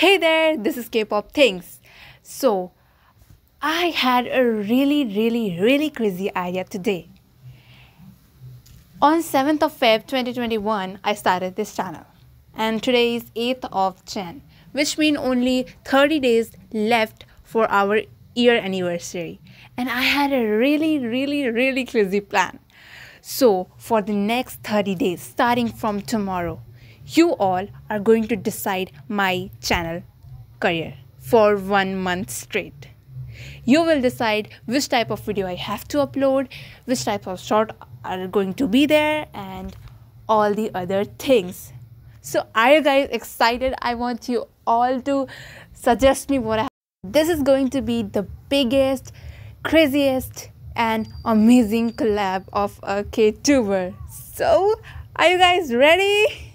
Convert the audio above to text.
Hey there, this is K pop things. So, I had a really, really, really crazy idea today. On 7th of Feb 2021, I started this channel, and today is 8th of Jan, which means only 30 days left for our year anniversary. And I had a really, really, really crazy plan. So, for the next 30 days, starting from tomorrow, you all are going to decide my channel career for one month straight. You will decide which type of video I have to upload, which type of short are going to be there, and all the other things. So are you guys excited? I want you all to suggest me what I have. This is going to be the biggest, craziest, and amazing collab of a K-tuber. So are you guys ready?